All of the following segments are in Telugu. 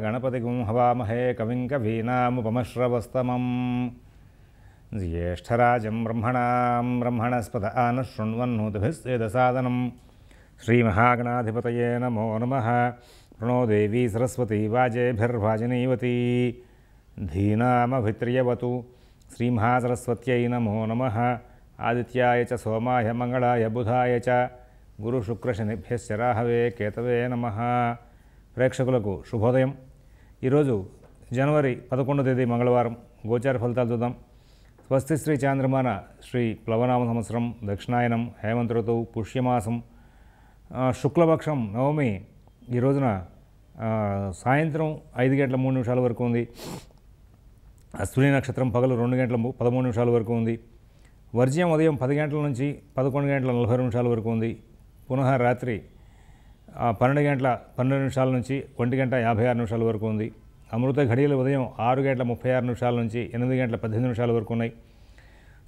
गणपति हवामहे कविं कवीनामुपमश्रवस्तमं ज्येष्ठराजं ब्रह्मणां ब्रह्मणस्पद आनः शृण्वन्नोदभिस्वेदसादनं नमो नम प्रणो देवी सरस्वती वाजेभिर्वाजिनीवती धीनामभित्र्यवतु श्रीमहासरस्वत नमो नम आदित्याय च सोमाय मंगलाय बुधाय च गुरुशुक्रशनिभ्य राहवे केतवे नमः ప్రేక్షకులకు శుభోదయం ఈరోజు జనవరి పదకొండో తేదీ మంగళవారం గోచార ఫలితాలు చూద్దాం స్వస్తి శ్రీ చాంద్రమాన శ్రీ ప్లవనామ సంవత్సరం దక్షిణాయనం హేమంత ఋతువు పుష్యమాసం శుక్లపక్షం నవమి ఈ రోజున సాయంత్రం ఐదు గంటల మూడు నిమిషాల వరకు ఉంది అశ్విని నక్షత్రం పగలు రెండు గంటల పదమూడు నిమిషాల వరకు ఉంది వర్జ్యం ఉదయం పది గంటల నుంచి పదకొండు గంటల నలభై నిమిషాల వరకు ఉంది పునః రాత్రి పన్నెండు గంటల పన్నెండు నిమిషాల నుంచి ఒంటి గంట యాభై ఆరు నిమిషాల వరకు ఉంది అమృత ఘడియలు ఉదయం ఆరు గంటల ముప్పై ఆరు నిమిషాల నుంచి ఎనిమిది గంటల పద్దెనిమిది నిమిషాల వరకు ఉన్నాయి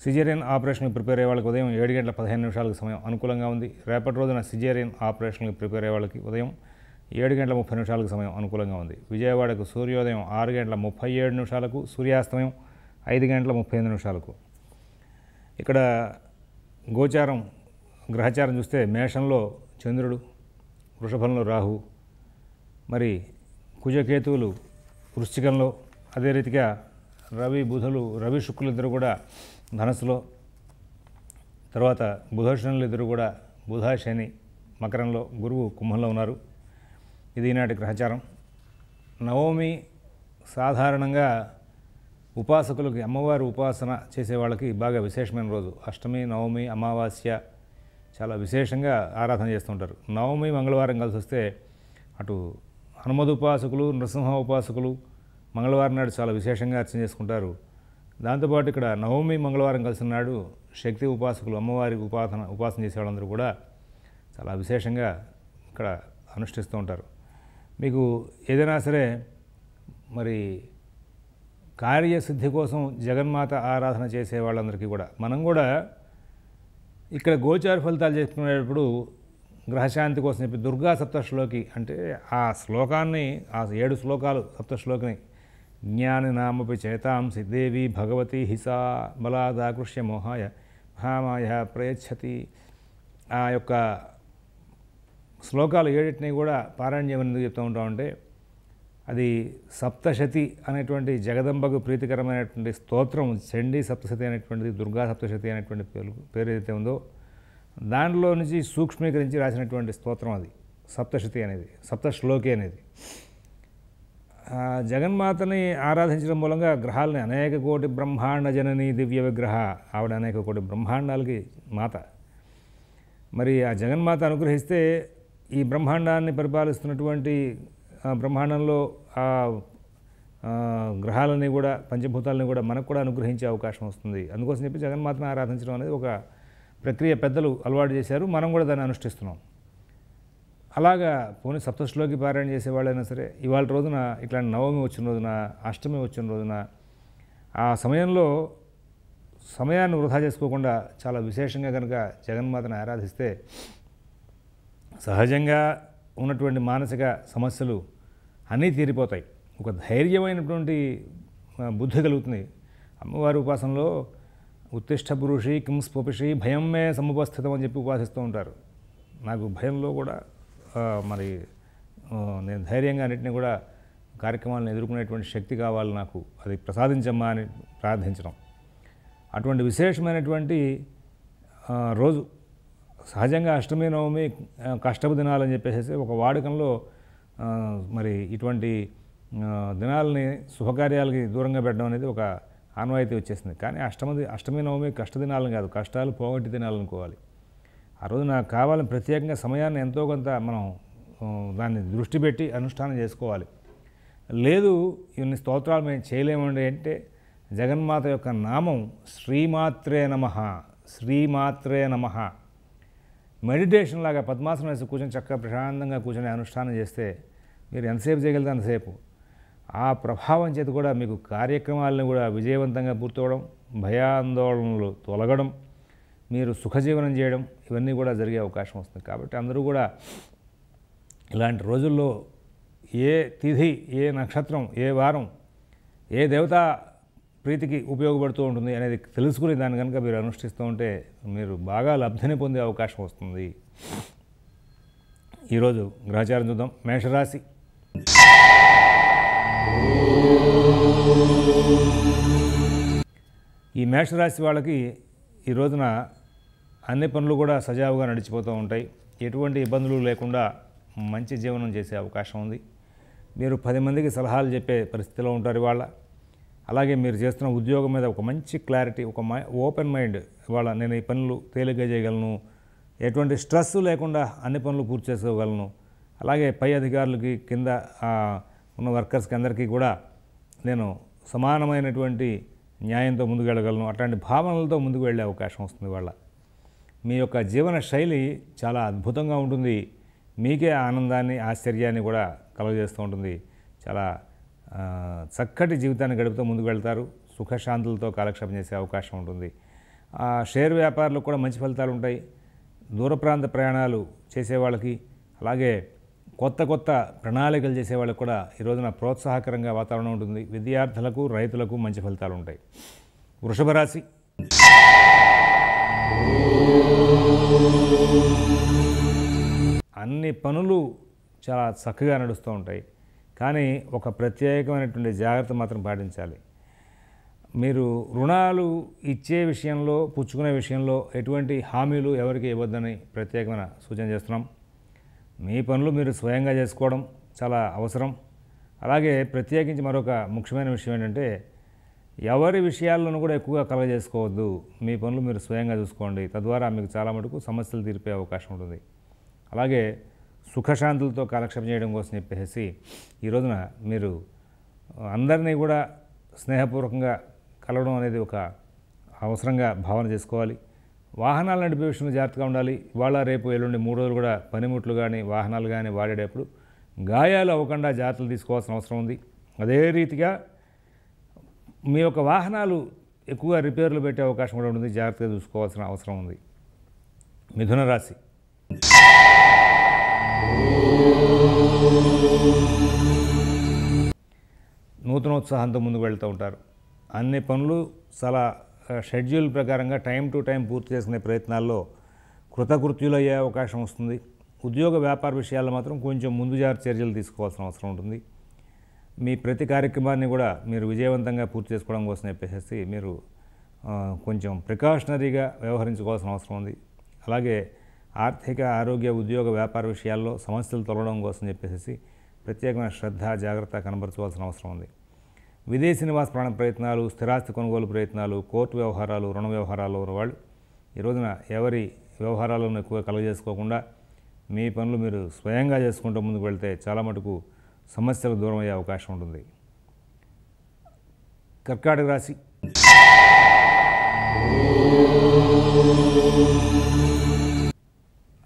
సిజేరియన్ ఆపరేషన్కి ప్రిపేర్ అయ్యే వాళ్ళకి ఉదయం ఏడు గంటల పదిహేను నిమిషాలకు సమయం అనుకూలంగా ఉంది రేపటి రోజున సిజేరియన్ ఆపరేషన్కి ప్రిపేర్ అయ్యే వాళ్ళకి ఉదయం ఏడు గంటల ముప్పై నిమిషాలకు సమయం అనుకూలంగా ఉంది విజయవాడకు సూర్యోదయం ఆరు గంటల ముప్పై ఏడు నిమిషాలకు సూర్యాస్తమయం ఐదు గంటల ముప్పై ఎనిమిది నిమిషాలకు ఇక్కడ గోచారం గ్రహచారం చూస్తే మేషంలో చంద్రుడు వృషభంలో రాహు మరి కుజకేతువులు వృశ్చికంలో అదే రీతిగా రవి బుధులు రవి శుక్రులు ఇద్దరు కూడా ధనస్సులో తర్వాత బుధశనులు ఇద్దరు కూడా బుధ శని మకరంలో గురువు కుంభంలో ఉన్నారు ఇది ఈనాటి గ్రహచారం నవమి సాధారణంగా ఉపాసకులకి అమ్మవారి ఉపాసన చేసే వాళ్ళకి బాగా విశేషమైన రోజు అష్టమి నవమి అమావాస్య చాలా విశేషంగా ఆరాధన చేస్తుంటారు నవమి మంగళవారం కలిసి వస్తే అటు హనుమద్ ఉపాసకులు నృసింహ ఉపాసకులు మంగళవారం నాడు చాలా విశేషంగా అర్చన చేసుకుంటారు దాంతోపాటు ఇక్కడ నవమి మంగళవారం కలిసిన నాడు శక్తి ఉపాసకులు అమ్మవారి ఉపాసన ఉపాసన చేసే వాళ్ళందరూ కూడా చాలా విశేషంగా ఇక్కడ అనుష్ఠిస్తూ ఉంటారు మీకు ఏదైనా సరే మరి కార్యసిద్ధి కోసం జగన్మాత ఆరాధన చేసే వాళ్ళందరికీ కూడా మనం కూడా ఇక్కడ గోచార ఫలితాలు చెప్పుకునేటప్పుడు గ్రహశాంతి కోసం చెప్పి దుర్గా సప్తశ్లోకి అంటే ఆ శ్లోకాన్ని ఆ ఏడు శ్లోకాలు సప్తశ్లోకిని జ్ఞాని నామపి చేతాంసి దేవి భగవతి హిసా బలాదాకృష్య మోహాయ మహామాయ ప్రయచ్చతి ఆ యొక్క శ్లోకాలు ఏడింటిని కూడా పారాయణ చేయమని ఎందుకు చెప్తూ ఉంటామంటే అది సప్తశతి అనేటువంటి జగదంబకు ప్రీతికరమైనటువంటి స్తోత్రం చండీ సప్తశతి అనేటువంటిది దుర్గా సప్తశతి అనేటువంటి పేరు పేరు ఏదైతే ఉందో దాంట్లో నుంచి సూక్ష్మీకరించి రాసినటువంటి స్తోత్రం అది సప్తశతి అనేది సప్తశ్లోకి అనేది జగన్మాతని ఆరాధించడం మూలంగా గ్రహాలని అనేక కోటి బ్రహ్మాండ జనని దివ్య విగ్రహ ఆవిడ అనేక కోటి బ్రహ్మాండాలకి మాత మరి ఆ జగన్మాత అనుగ్రహిస్తే ఈ బ్రహ్మాండాన్ని పరిపాలిస్తున్నటువంటి బ్రహ్మాండంలో ఆ గ్రహాలని కూడా పంచభూతాలని కూడా మనకు కూడా అనుగ్రహించే అవకాశం వస్తుంది అందుకోసం చెప్పి జగన్మాతను ఆరాధించడం అనేది ఒక ప్రక్రియ పెద్దలు అలవాటు చేశారు మనం కూడా దాన్ని అనుష్ఠిస్తున్నాం అలాగా పోనీ సప్తశ్లోకి పారాయణ చేసేవాళ్ళైనా సరే ఇవాళ రోజున ఇట్లాంటి నవమి వచ్చిన రోజున అష్టమి వచ్చిన రోజున ఆ సమయంలో సమయాన్ని వృధా చేసుకోకుండా చాలా విశేషంగా కనుక జగన్మాతను ఆరాధిస్తే సహజంగా ఉన్నటువంటి మానసిక సమస్యలు అన్నీ తీరిపోతాయి ఒక ధైర్యమైనటువంటి బుద్ధి కలుగుతుంది అమ్మవారి ఉపాసనలో ఉత్తిష్ట పురుషి కింస్పొపిషి భయం మే సముపస్థితం అని చెప్పి ఉపాసిస్తూ ఉంటారు నాకు భయంలో కూడా మరి నేను ధైర్యంగా అన్నింటినీ కూడా కార్యక్రమాలను ఎదుర్కొనేటువంటి శక్తి కావాలి నాకు అది ప్రసాదించమ్మా అని ప్రార్థించడం అటువంటి విశేషమైనటువంటి రోజు సహజంగా అష్టమి నవమి కష్టపు దినాలని చెప్పేసి ఒక వాడకంలో మరి ఇటువంటి దినాలని శుభకార్యాలకి దూరంగా పెట్టడం అనేది ఒక ఆన్వాయితీ వచ్చేసింది కానీ అష్టమది అష్టమి నవమి కష్ట కాదు కష్టాలు పోగొట్టి దినాలనుకోవాలి ఆ రోజు నాకు కావాలని ప్రత్యేకంగా సమయాన్ని ఎంతో కొంత మనం దాన్ని దృష్టి పెట్టి అనుష్ఠానం చేసుకోవాలి లేదు ఇవన్నీ స్తోత్రాలు మేము చేయలేమండి అంటే జగన్మాత యొక్క నామం శ్రీమాత్రే నమ శ్రీమాత్రే నమ మెడిటేషన్ లాగా పద్మాసనం వేసి కూర్చొని చక్కగా ప్రశాంతంగా కూర్చొని అనుష్ఠానం చేస్తే మీరు ఎంతసేపు చేయగలితే అంతసేపు ఆ ప్రభావం చేతి కూడా మీకు కార్యక్రమాలను కూడా విజయవంతంగా పూర్తవడం భయాందోళనలు తొలగడం మీరు సుఖజీవనం చేయడం ఇవన్నీ కూడా జరిగే అవకాశం వస్తుంది కాబట్టి అందరూ కూడా ఇలాంటి రోజుల్లో ఏ తిథి ఏ నక్షత్రం ఏ వారం ఏ దేవత ప్రీతికి ఉపయోగపడుతూ ఉంటుంది అనేది తెలుసుకుని దాన్ని కనుక మీరు అనుష్ఠిస్తూ ఉంటే మీరు బాగా లబ్ధిని పొందే అవకాశం వస్తుంది ఈరోజు గ్రహచారం చూద్దాం మేషరాశి ఈ మేషరాశి వాళ్ళకి ఈ రోజున అన్ని పనులు కూడా సజావుగా నడిచిపోతూ ఉంటాయి ఎటువంటి ఇబ్బందులు లేకుండా మంచి జీవనం చేసే అవకాశం ఉంది మీరు పది మందికి సలహాలు చెప్పే పరిస్థితిలో ఉంటారు వాళ్ళ అలాగే మీరు చేస్తున్న ఉద్యోగం మీద ఒక మంచి క్లారిటీ ఒక మై ఓపెన్ మైండ్ ఇవాళ నేను ఈ పనులు తేలిగ్గా చేయగలను ఎటువంటి స్ట్రెస్ లేకుండా అన్ని పనులు పూర్తి చేసుకోగలను అలాగే పై అధికారులకి కింద ఉన్న వర్కర్స్కి అందరికీ కూడా నేను సమానమైనటువంటి న్యాయంతో ముందుకు వెళ్ళగలను అట్లాంటి భావనలతో ముందుకు వెళ్ళే అవకాశం వస్తుంది వాళ్ళ మీ యొక్క జీవన శైలి చాలా అద్భుతంగా ఉంటుంది మీకే ఆనందాన్ని ఆశ్చర్యాన్ని కూడా కలుగజేస్తూ ఉంటుంది చాలా చక్కటి జీవితాన్ని గడుపుతూ ముందుకు వెళ్తారు సుఖశాంతులతో కాలక్షేపం చేసే అవకాశం ఉంటుంది షేర్ వ్యాపారాలు కూడా మంచి ఫలితాలు ఉంటాయి దూర ప్రాంత ప్రయాణాలు చేసే వాళ్ళకి అలాగే కొత్త కొత్త ప్రణాళికలు చేసే వాళ్ళకి కూడా ఈ రోజున ప్రోత్సాహకరంగా వాతావరణం ఉంటుంది విద్యార్థులకు రైతులకు మంచి ఫలితాలు ఉంటాయి వృషభ రాశి అన్ని పనులు చాలా చక్కగా నడుస్తూ ఉంటాయి కానీ ఒక ప్రత్యేకమైనటువంటి జాగ్రత్త మాత్రం పాటించాలి మీరు రుణాలు ఇచ్చే విషయంలో పుచ్చుకునే విషయంలో ఎటువంటి హామీలు ఎవరికి ఇవ్వద్దని ప్రత్యేకమైన సూచన చేస్తున్నాం మీ పనులు మీరు స్వయంగా చేసుకోవడం చాలా అవసరం అలాగే ప్రత్యేకించి మరొక ముఖ్యమైన విషయం ఏంటంటే ఎవరి విషయాల్లోనూ కూడా ఎక్కువగా కలగజేసుకోవద్దు మీ పనులు మీరు స్వయంగా చూసుకోండి తద్వారా మీకు చాలా మటుకు సమస్యలు తీర్పే అవకాశం ఉంటుంది అలాగే సుఖశాంతులతో కాలక్షేపం చేయడం కోసం చెప్పేసి ఈ రోజున మీరు అందరినీ కూడా స్నేహపూర్వకంగా కలవడం అనేది ఒక అవసరంగా భావన చేసుకోవాలి వాహనాలు నడిపే విషయంలో జాగ్రత్తగా ఉండాలి ఇవాళ రేపు ఎల్లుండి మూడు రోజులు కూడా పనిముట్లు కానీ వాహనాలు కానీ వాడేటప్పుడు గాయాలు అవ్వకుండా జాగ్రత్తలు తీసుకోవాల్సిన అవసరం ఉంది అదే రీతిగా మీ యొక్క వాహనాలు ఎక్కువగా రిపేర్లు పెట్టే అవకాశం కూడా ఉంటుంది జాగ్రత్తగా చూసుకోవాల్సిన అవసరం ఉంది మిథున రాశి నూతనోత్సాహంతో ముందుకు వెళ్తూ ఉంటారు అన్ని పనులు చాలా షెడ్యూల్ ప్రకారంగా టైం టు టైం పూర్తి చేసుకునే ప్రయత్నాల్లో కృతకృత్యులయ్యే అవకాశం వస్తుంది ఉద్యోగ వ్యాపార విషయాల్లో మాత్రం కొంచెం ముందు జాగ్రత్త చర్యలు తీసుకోవాల్సిన అవసరం ఉంటుంది మీ ప్రతి కార్యక్రమాన్ని కూడా మీరు విజయవంతంగా పూర్తి చేసుకోవడం కోసం చెప్పేసి మీరు కొంచెం ప్రికాషనరీగా వ్యవహరించుకోవాల్సిన అవసరం ఉంది అలాగే ఆర్థిక ఆరోగ్య ఉద్యోగ వ్యాపార విషయాల్లో సమస్యలు తొలగడం కోసం చెప్పేసి ప్రత్యేకమైన శ్రద్ధ జాగ్రత్త కనబరచవలసిన అవసరం ఉంది విదేశీ నివాస ప్రాణ ప్రయత్నాలు స్థిరాస్తి కొనుగోలు ప్రయత్నాలు కోర్టు వ్యవహారాలు రుణ వ్యవహారాలు ఉన్నవాళ్ళు ఈ రోజున ఎవరి వ్యవహారాలను ఎక్కువ కలగజేసుకోకుండా మీ పనులు మీరు స్వయంగా చేసుకుంటూ ముందుకు వెళ్తే చాలా మటుకు సమస్యలు దూరం అయ్యే అవకాశం ఉంటుంది కర్కాటక రాశి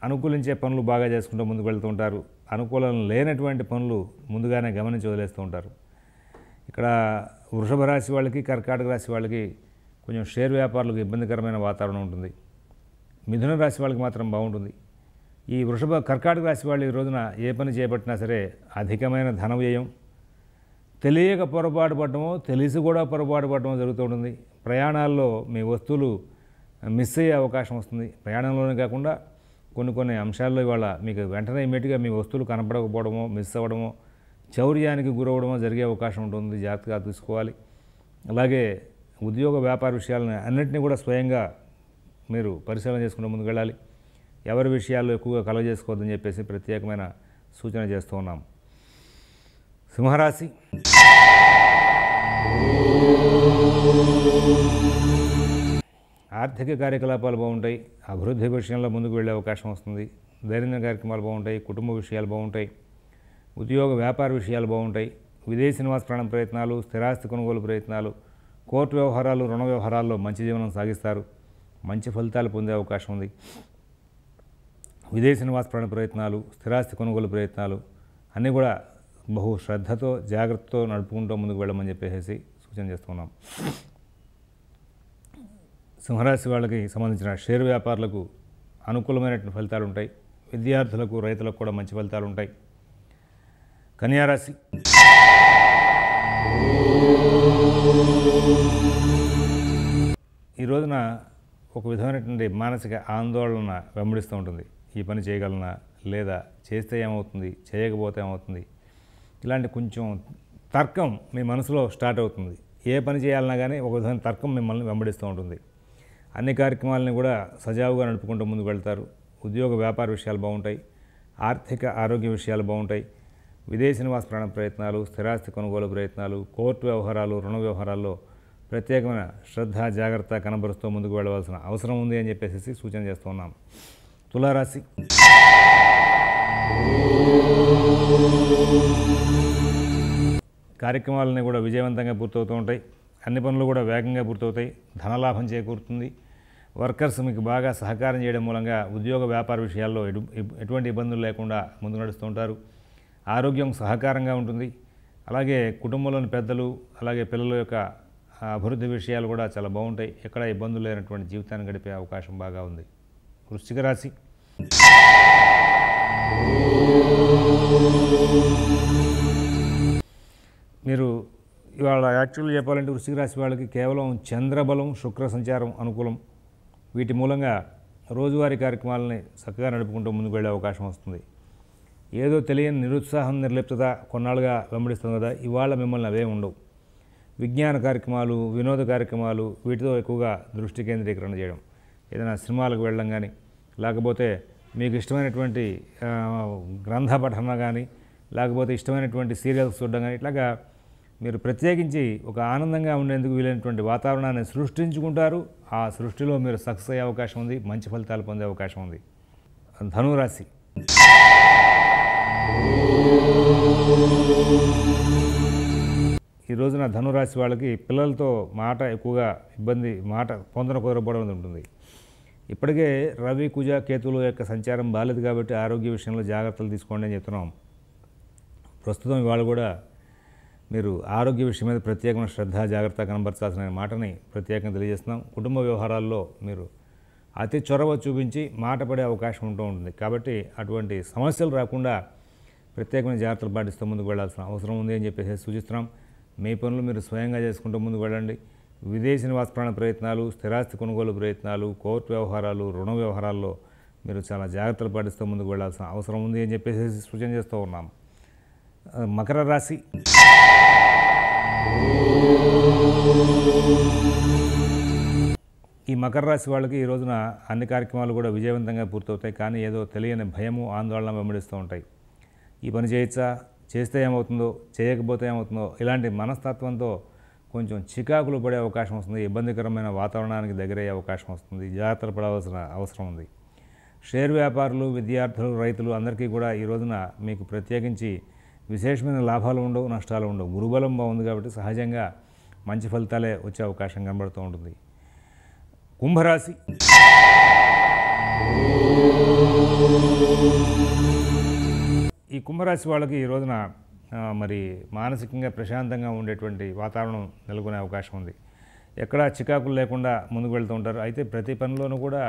అనుకూలించే పనులు బాగా చేసుకుంటూ ముందుకు వెళ్తూ ఉంటారు అనుకూలం లేనటువంటి పనులు ముందుగానే గమనించి వదిలేస్తూ ఉంటారు ఇక్కడ వృషభ రాశి వాళ్ళకి కర్కాటక రాశి వాళ్ళకి కొంచెం షేర్ వ్యాపారులకు ఇబ్బందికరమైన వాతావరణం ఉంటుంది మిథున రాశి వాళ్ళకి మాత్రం బాగుంటుంది ఈ వృషభ కర్కాటక రాశి వాళ్ళు ఈ రోజున ఏ పని చేపట్టినా సరే అధికమైన ధన వ్యయం తెలియక పొరపాటు పడటమో తెలిసి కూడా పొరపాటు పడటమో జరుగుతూ ఉంటుంది ప్రయాణాల్లో మీ వస్తువులు మిస్ అయ్యే అవకాశం వస్తుంది ప్రయాణంలోనే కాకుండా కొన్ని కొన్ని అంశాల్లో ఇవాళ మీకు వెంటనే ఇమీడియట్గా మీ వస్తువులు కనపడకపోవడమో మిస్ అవ్వడమో చౌర్యానికి గురవడమో జరిగే అవకాశం ఉంటుంది జాగ్రత్తగా తీసుకోవాలి అలాగే ఉద్యోగ వ్యాపార విషయాలను అన్నింటినీ కూడా స్వయంగా మీరు పరిశీలన చేసుకుంటూ ముందుకు వెళ్ళాలి ఎవరి విషయాల్లో ఎక్కువగా కలవ చేసుకోవద్దని చెప్పేసి ప్రత్యేకమైన సూచన చేస్తూ ఉన్నాం సింహరాశి ఆర్థిక కార్యకలాపాలు బాగుంటాయి అభివృద్ధి విషయంలో ముందుకు వెళ్ళే అవకాశం వస్తుంది దైనందిన కార్యక్రమాలు బాగుంటాయి కుటుంబ విషయాలు బాగుంటాయి ఉద్యోగ వ్యాపార విషయాలు బాగుంటాయి విదేశీ నివాస ప్రయత్నాలు స్థిరాస్తి కొనుగోలు ప్రయత్నాలు కోర్టు వ్యవహారాలు రుణ వ్యవహారాల్లో మంచి జీవనం సాగిస్తారు మంచి ఫలితాలు పొందే అవకాశం ఉంది విదేశీ నివాస ప్రాణ ప్రయత్నాలు స్థిరాస్తి కొనుగోలు ప్రయత్నాలు అన్నీ కూడా బహు శ్రద్ధతో జాగ్రత్తతో నడుపుకుంటూ ముందుకు వెళ్ళమని చెప్పేసి సూచన చేస్తున్నాం సింహరాశి వాళ్ళకి సంబంధించిన షేర్ వ్యాపారులకు అనుకూలమైనటువంటి ఫలితాలు ఉంటాయి విద్యార్థులకు రైతులకు కూడా మంచి ఫలితాలు ఉంటాయి కన్యారాశి ఈ రోజున ఒక విధమైనటువంటి మానసిక ఆందోళన వెంబడిస్తూ ఉంటుంది ఈ పని చేయగలనా లేదా చేస్తే ఏమవుతుంది చేయకపోతే ఏమవుతుంది ఇలాంటి కొంచెం తర్కం మీ మనసులో స్టార్ట్ అవుతుంది ఏ పని చేయాలన్నా కానీ ఒక విధమైన తర్కం మిమ్మల్ని వెంబడిస్తూ ఉంటుంది అన్ని కార్యక్రమాలను కూడా సజావుగా నడుపుకుంటూ ముందుకు వెళ్తారు ఉద్యోగ వ్యాపార విషయాలు బాగుంటాయి ఆర్థిక ఆరోగ్య విషయాలు బాగుంటాయి విదేశీ నివాస ప్రయాణ ప్రయత్నాలు స్థిరాస్తి కొనుగోలు ప్రయత్నాలు కోర్టు వ్యవహారాలు రుణ వ్యవహారాల్లో ప్రత్యేకమైన శ్రద్ధ జాగ్రత్త కనబరుస్తూ ముందుకు వెళ్ళవలసిన అవసరం ఉంది అని చెప్పేసి సూచన చేస్తూ ఉన్నాం తులారాశి కార్యక్రమాలని కూడా విజయవంతంగా పూర్తవుతూ ఉంటాయి అన్ని పనులు కూడా వేగంగా పూర్తవుతాయి ధనలాభం చేకూరుతుంది వర్కర్స్ మీకు బాగా సహకారం చేయడం మూలంగా ఉద్యోగ వ్యాపార విషయాల్లో ఎటువంటి ఇబ్బందులు లేకుండా ముందు నడుస్తుంటారు ఆరోగ్యం సహకారంగా ఉంటుంది అలాగే కుటుంబంలోని పెద్దలు అలాగే పిల్లల యొక్క అభివృద్ధి విషయాలు కూడా చాలా బాగుంటాయి ఎక్కడ ఇబ్బందులు లేనటువంటి జీవితాన్ని గడిపే అవకాశం బాగా ఉంది వృశ్చిక రాశి మీరు ఇవాళ యాక్చువల్గా చెప్పాలంటే వృశ్చిక రాశి వాళ్ళకి కేవలం చంద్రబలం శుక్ర సంచారం అనుకూలం వీటి మూలంగా రోజువారీ కార్యక్రమాలని చక్కగా నడుపుకుంటూ ముందుకు వెళ్ళే అవకాశం వస్తుంది ఏదో తెలియని నిరుత్సాహం నిర్లిప్తత కొన్నాళ్ళుగా వెంబడిస్తుంది కదా ఇవాళ మిమ్మల్ని అవే ఉండవు విజ్ఞాన కార్యక్రమాలు వినోద కార్యక్రమాలు వీటితో ఎక్కువగా దృష్టి కేంద్రీకరణ చేయడం ఏదైనా సినిమాలకు వెళ్ళడం కానీ లేకపోతే మీకు ఇష్టమైనటువంటి గ్రంథ పఠన కానీ లేకపోతే ఇష్టమైనటువంటి సీరియల్స్ చూడడం కానీ ఇట్లాగా మీరు ప్రత్యేకించి ఒక ఆనందంగా ఉండేందుకు వీలైనటువంటి వాతావరణాన్ని సృష్టించుకుంటారు ఆ సృష్టిలో మీరు సక్సెస్ అయ్యే అవకాశం ఉంది మంచి ఫలితాలు పొందే అవకాశం ఉంది ధనురాశి ఈ రోజున ధనురాశి వాళ్ళకి పిల్లలతో మాట ఎక్కువగా ఇబ్బంది మాట పొందన కుదరపడం ఉంటుంది ఇప్పటికే రవి కుజ కేతుల యొక్క సంచారం బాలేదు కాబట్టి ఆరోగ్య విషయంలో జాగ్రత్తలు తీసుకోండి అని చెప్తున్నాం ప్రస్తుతం ఇవాళ కూడా మీరు ఆరోగ్య విషయం మీద ప్రత్యేకమైన శ్రద్ధ జాగ్రత్త కనబరచాల్సిన మాటని ప్రత్యేకంగా తెలియజేస్తున్నాం కుటుంబ వ్యవహారాల్లో మీరు అతి చొరవ చూపించి మాట పడే అవకాశం ఉంటూ ఉంటుంది కాబట్టి అటువంటి సమస్యలు రాకుండా ప్రత్యేకమైన జాగ్రత్తలు పాటిస్తూ ముందుకు వెళ్లాల్సిన అవసరం ఉంది అని చెప్పేసి సూచిస్తున్నాం మీ పనులు మీరు స్వయంగా చేసుకుంటూ ముందుకు వెళ్ళండి విదేశీ నివాస ప్రాణ ప్రయత్నాలు స్థిరాస్తి కొనుగోలు ప్రయత్నాలు కోర్టు వ్యవహారాలు రుణ వ్యవహారాల్లో మీరు చాలా జాగ్రత్తలు పాటిస్తూ ముందుకు వెళ్లాల్సిన అవసరం ఉంది అని చెప్పేసి సూచన చేస్తూ ఉన్నాం మకర రాశి ఈ మకర రాశి వాళ్ళకి ఈ రోజున అన్ని కార్యక్రమాలు కూడా విజయవంతంగా పూర్తవుతాయి కానీ ఏదో తెలియని భయము ఆందోళన వెంబడిస్తూ ఉంటాయి ఈ పని చేయొచ్చా చేస్తే ఏమవుతుందో చేయకపోతే ఏమవుతుందో ఇలాంటి మనస్తత్వంతో కొంచెం చికాకులు పడే అవకాశం వస్తుంది ఇబ్బందికరమైన వాతావరణానికి దగ్గరయ్యే అవకాశం వస్తుంది జాగ్రత్త పడవలసిన అవసరం ఉంది షేర్ వ్యాపారులు విద్యార్థులు రైతులు అందరికీ కూడా ఈ రోజున మీకు ప్రత్యేకించి విశేషమైన లాభాలు ఉండవు నష్టాలు ఉండవు గురుబలం బాగుంది కాబట్టి సహజంగా మంచి ఫలితాలే వచ్చే అవకాశం కనబడుతూ ఉంటుంది కుంభరాశి ఈ కుంభరాశి వాళ్ళకి ఈ రోజున మరి మానసికంగా ప్రశాంతంగా ఉండేటువంటి వాతావరణం నెలకొనే అవకాశం ఉంది ఎక్కడా చికాకులు లేకుండా ముందుకు వెళ్తూ ఉంటారు అయితే ప్రతి పనిలోనూ కూడా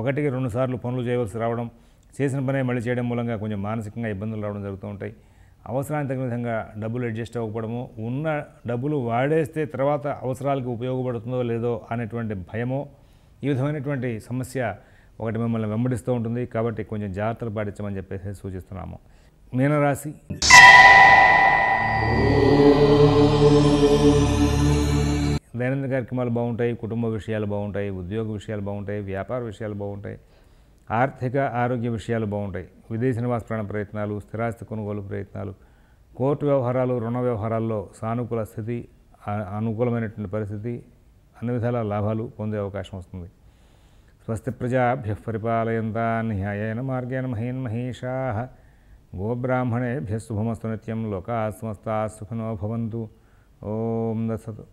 ఒకటికి రెండుసార్లు పనులు చేయవలసి రావడం చేసిన పనే మళ్ళీ చేయడం మూలంగా కొంచెం మానసికంగా ఇబ్బందులు రావడం జరుగుతూ ఉంటాయి అవసరానికి తగిన విధంగా డబ్బులు అడ్జస్ట్ అవ్వకపోవడము ఉన్న డబ్బులు వాడేస్తే తర్వాత అవసరాలకు ఉపయోగపడుతుందో లేదో అనేటువంటి భయమో ఈ విధమైనటువంటి సమస్య ఒకటి మిమ్మల్ని వెంబడిస్తూ ఉంటుంది కాబట్టి కొంచెం జాగ్రత్తలు పాటించమని చెప్పేసి సూచిస్తున్నాము మీనరాశి దైనందిన కార్యక్రమాలు బాగుంటాయి కుటుంబ విషయాలు బాగుంటాయి ఉద్యోగ విషయాలు బాగుంటాయి వ్యాపార విషయాలు బాగుంటాయి ఆర్థిక ఆరోగ్య విషయాలు బాగుంటాయి విదేశీ నివాస ప్రయత్నాలు స్థిరాస్తి కొనుగోలు ప్రయత్నాలు కోర్టు వ్యవహారాలు రుణ వ్యవహారాల్లో సానుకూల స్థితి అనుకూలమైనటువంటి పరిస్థితి అన్ని విధాల లాభాలు పొందే అవకాశం వస్తుంది స్వస్తి ప్రజాభ్య పరిపాలయంతా న్యాయన మార్గేణ మహీన్ మహేషా గోబ్రాహ్మణేభ్య శుభమస్తు నిత్యం లోకా సమస్తా సుఖినో భవంతు ఓం దసతు